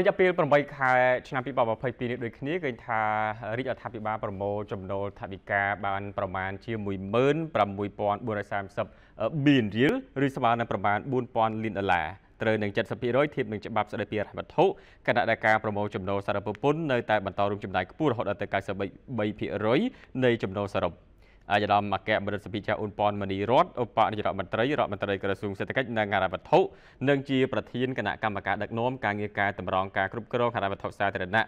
រយៈពេល8ខែឆ្នាំ2022នេះដូចគ្នាឃើញថារាជរដ្ឋាភិបាលប្រមូលចំណូលថវិកា បានប្រមាណជា16430 billion រៀលឬស្មើនឹងប្រមាណ4000លានដុល្លារត្រូវនឹង70%ធៀបនឹងច្បាប់ស្តីពីរដ្ឋវត្ថុគណៈដឹកការប្រមូលចំណូលសារពើពន្ធនៅតែបន្តរួមចំណាយខ្ពស់រហូតដល់ទៅ93%នៃចំណូលសរុប។អាយដាមអគ្គមរិទ្ធសភាចាអូនប៉ុនមនីរតឧបនាយករដ្ឋមន្ត្រីរដ្ឋមន្ត្រីក្រសួងសេដ្ឋកិច្ចនិងហិរញ្ញវត្ថុនិងជាប្រធានគណៈកម្មការដឹកនាំការងារការតម្រង់ការគ្រប់គ្រងហិរញ្ញវត្ថុសាធារណៈ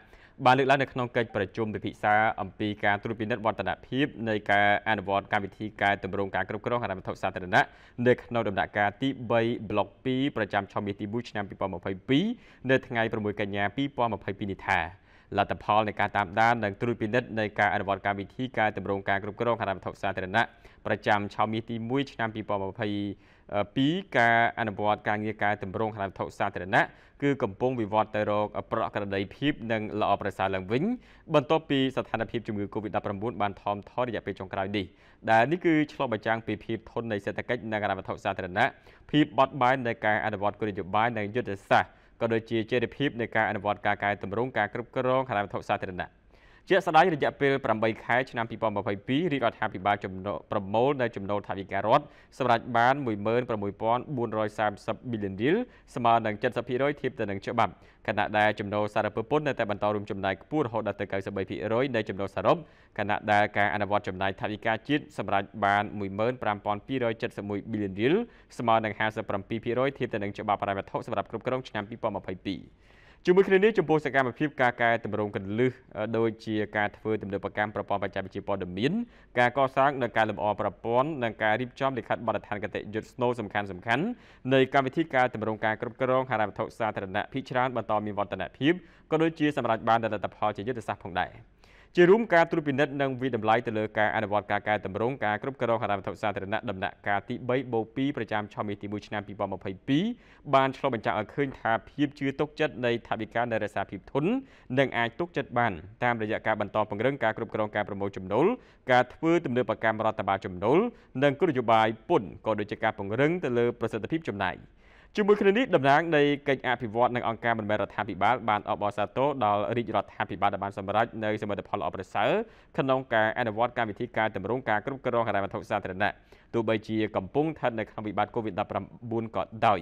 បានលើកឡើងនៅក្នុងកិច្ចប្រជុំពិភាក្សាអំពីការត្រួតពិនិត្យវឌ្ឍនភាពនៃការអនុវត្តកម្មវិធីការតម្រង់ការគ្រប់គ្រងហិរញ្ញវត្ថុសាធារណៈនៅក្នុងដំណាក់កាលទី3ប្លុក2ប្រចាំឆមាសទី4ឆ្នាំ2022នៅថ្ងៃ6កញ្ញា2022នេះថាលទ្ធផលនៃការតាមដាននិងត្រួតពិនិត្យនៃការអនុវត្តកម្មវិធីការតម្រង់ការគ្រប់គ្រងហិរញ្ញវត្ថុសាធារណៈប្រចាំឆមាសទី1ឆ្នាំ2022ការអនុវត្តការងារការតម្រង់ហិរញ្ញវត្ថុសាធារណៈគឺកំពុងវិវត្តទៅរកប្រក្រតីភាពនិងល្អប្រសើរឡើងវិញបន្ទាប់ពីស្ថានភាពជំងឺ Covid-19 បានថមថយរយៈពេលចុងក្រោយនេះដែលនេះគឺឆ្លុះបញ្ចាំងពីភាពធន់នៃសេដ្ឋកិច្ចនិងហិរញ្ញវត្ថុសាធារណៈភាពបត់បែននៃការអនុវត្តគោលនយោបាយនិងយុទ្ធសាស្ត្រក៏ដូចជាចេរភាពនៃការអនុវត្តការកែតម្រង់ការគ្រប់គ្រងហិរញ្ញវត្ថុសាធារណៈជាស្ដែងរយៈពេល8ខែឆ្នាំ2022រាជរដ្ឋាភិបាលចំណូលប្រមូលនៅចំណូលថវិការដ្ឋសម្រាប់បាន16430មីលានរៀលស្មើនឹង70%ធៀបទៅនឹងច្បាប់ខណៈដែលចំណូលសារពើពន្ធនៅតែបន្តរួមចំណាយខ្ពស់រហូតដល់ទៅ93%នៃចំណូលសរុបខណៈដែលការអនុវត្តចំណាយថវិកាជាតិសម្រាប់បាន15271មីលានរៀលស្មើនឹង57%ធៀបទៅនឹងច្បាប់បរិវត្ថុសម្រាប់គ្រប់គ្រងឆ្នាំ2022ជាមួយគ្នានេះចំពោះសកម្មភាពការកែតម្រង់កន្លឹះដូចជាការធ្វើទំនើបកម្មប្រព័ន្ធបច្ចេកវិទ្យាព័ត៌មានការកសាងនិងការលម្អប្រព័ន្ធនិងការរៀបចំលិខិតបទដ្ឋានគតិយុត្តស្នូលសំខាន់សំខាន់នៃកម្មវិធីការតម្រង់ការគ្រប់គ្រងហិរញ្ញវត្ថុសាធារណៈភិជាច្រើនបន្តមានវឌ្ឍនភាពក៏ដូចជាសម្រាប់បានលទ្ធផលជាយុទ្ធសាស្ត្រផងដែរ។ជារួមការត្រួតពិនិត្យនិងវិតម្លៃទៅលើការអនុវត្តការកែតម្រង់ការគ្រប់គ្រងហិរញ្ញវត្ថុសាធារណៈដំណាក់កាលទី3បូ2ប្រចាំឆមាសទី1ឆ្នាំ2022បានឆ្លុះបញ្ចាំងឲ្យឃើញថាភាពជឿទុកចិត្តនៃថាវិការនៅរដ្ឋាភិបាលធននិងអាចទុកចិត្តបានតាមរយៈការបន្តពង្រឹងការគ្រប់គ្រងការប្រមូលចំណូលការធ្វើទំនើបកម្មរដ្ឋបាលចំណូល និងគោលនយោបាយពន្ធក៏ដូចជាការពង្រឹងទៅលើប្រសិទ្ធភាពចំណាយ។ជាមួយគ្នានេះតំណាងនៃកិច្ចអភិវឌ្ឍនិងអង្គការមិនមែនរដ្ឋាភិបាលបានអបអរសាទរដល់រាជរដ្ឋាភិបាលដែលបានសម្រេចនៅសមិទ្ធផលល្អប្រសើរក្នុងការអនុវត្តកម្មវិធីការតម្រង់ការគ្រប់គ្រងហិរញ្ញវត្ថុសាធារណៈទោះបីជាកំពុងស្ថិតនៅក្នុងវិបត្តិ COVID-19 ក៏ដោយ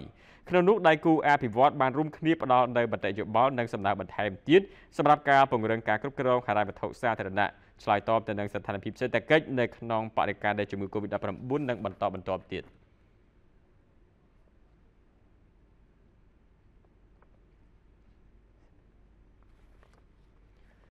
ក្នុងនោះដៃគូអភិវឌ្ឍបានរួមគ្នាផ្ដល់នូវបទយោបល់និងសំណើបន្ថែមទៀតសម្រាប់ការពង្រឹងការគ្រប់គ្រងហិរញ្ញវត្ថុសាធារណៈឆ្លើយតបទៅនឹងស្ថានភាពសេដ្ឋកិច្ចនៅក្នុងបរិកាសនៃជំងឺ Covid-19 និងបន្តបន្ទាប់ទៀត។